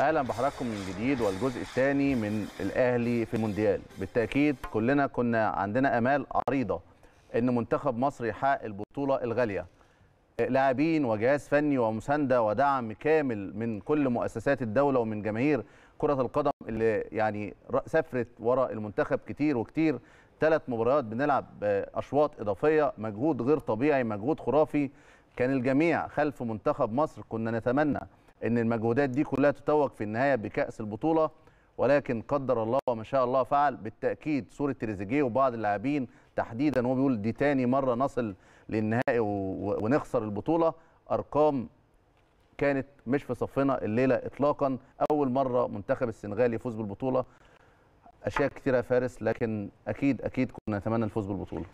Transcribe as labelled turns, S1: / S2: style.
S1: اهلا بحضراتكم من جديد والجزء الثاني من الاهلي في المونديال بالتاكيد كلنا كنا عندنا امال عريضه ان منتخب مصر يحقق البطوله الغاليه لاعبين وجهاز فني ومسانده ودعم كامل من كل مؤسسات الدوله ومن جماهير كره القدم اللي يعني سافرت وراء المنتخب كتير وكتير ثلاث مباريات بنلعب آه، اشواط اضافيه مجهود غير طبيعي مجهود خرافي كان الجميع خلف منتخب مصر كنا نتمنى ان المجهودات دي كلها تتوج في النهايه بكاس البطوله ولكن قدر الله وما شاء الله فعل بالتاكيد صوره تريزيجيه وبعض اللاعبين تحديدا هو بيقول دي تاني مره نصل للنهائي ونخسر البطوله ارقام كانت مش في صفنا الليله اطلاقا اول مره منتخب السنغال يفوز بالبطوله اشياء كثيره يا فارس لكن اكيد اكيد كنا نتمنى الفوز بالبطوله